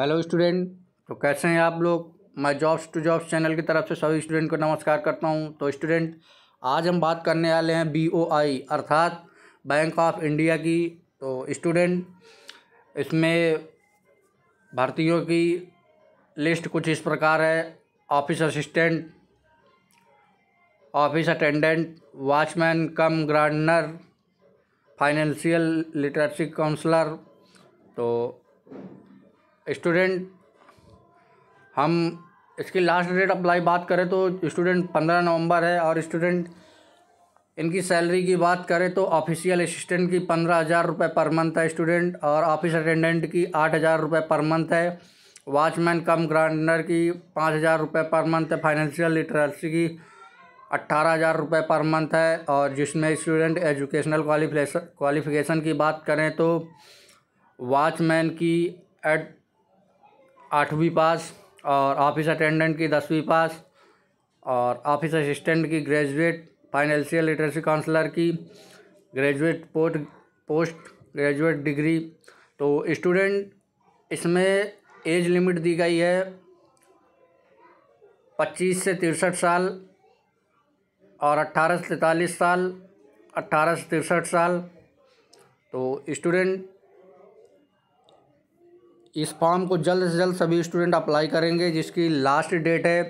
hello student तो कैसे हैं आप लोग मैं जॉब्स टू जॉब्स चैनल की तरफ से सभी स्टूडेंट को नमस्कार करता हूं तो स्टूडेंट आज हम बात करने वाले हैं बी ओ आई अर्थात बैंक ऑफ इंडिया की तो स्टूडेंट इसमें भर्तियों की लिस्ट कुछ इस प्रकार है office assistant office attendant watchman cum gardener financial literacy counsellor तो स्टूडेंट हम इसकी लास्ट डेट अप्लाई बात करें तो स्टूडेंट पंद्रह नवंबर है और स्टूडेंट इनकी सैलरी की बात करें तो ऑफिशियल असिस्टेंट की पंद्रह हज़ार रुपये पर मंथ है स्टूडेंट और ऑफिस अटेंडेंट की आठ हज़ार रुपये पर मंथ है वाचमैन कम ग्रांडर की पाँच हज़ार रुपये पर मंथ है फाइनेंशियल लिटरेसी की अट्ठारह हज़ार रुपये पर मंथ है और जिसमें स्टूडेंट एजुकेशनल क्वालिफिकेशन की बात करें तो वॉचमैन की एट आठवीं पास और ऑफिस अटेंडेंट की दसवीं पास और ऑफिस असिस्टेंट की ग्रेजुएट फाइनेंशियल लिटरेसी काउंसलर की graduate post post graduate degree तो स्टूडेंट इसमें एज लिमिट दी गई है पच्चीस से तिरसठ साल और अट्ठारह से तैतालीस साल अट्ठारह से तिरसठ साल तो स्टूडेंट इस फॉर्म को जल्द से जल्द सभी स्टूडेंट अप्लाई करेंगे जिसकी लास्ट डेट है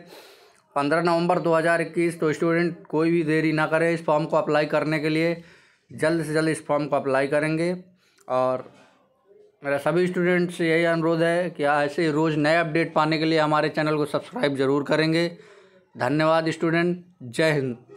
पंद्रह नवंबर इक्कीस तो स्टूडेंट कोई भी देरी ना करे इस फॉर्म को अप्लाई करने के लिए जल्द से जल्द इस फॉर्म को अप्लाई करेंगे और मेरा सभी स्टूडेंट से यही अनुरोध है कि ऐसे ही रोज़ नए अपडेट पाने के लिए हमारे चैनल को सब्सक्राइब ज़रूर करेंगे धन्यवाद स्टूडेंट जय हिंद